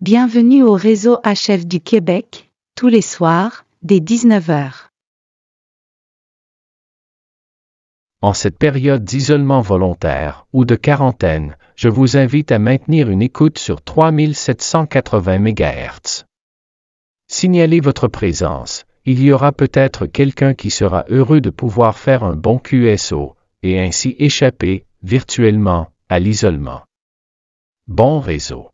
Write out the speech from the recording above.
Bienvenue au réseau HF du Québec, tous les soirs, dès 19h. En cette période d'isolement volontaire ou de quarantaine, je vous invite à maintenir une écoute sur 3780 MHz. Signalez votre présence, il y aura peut-être quelqu'un qui sera heureux de pouvoir faire un bon QSO, et ainsi échapper, virtuellement, à l'isolement. Bon réseau.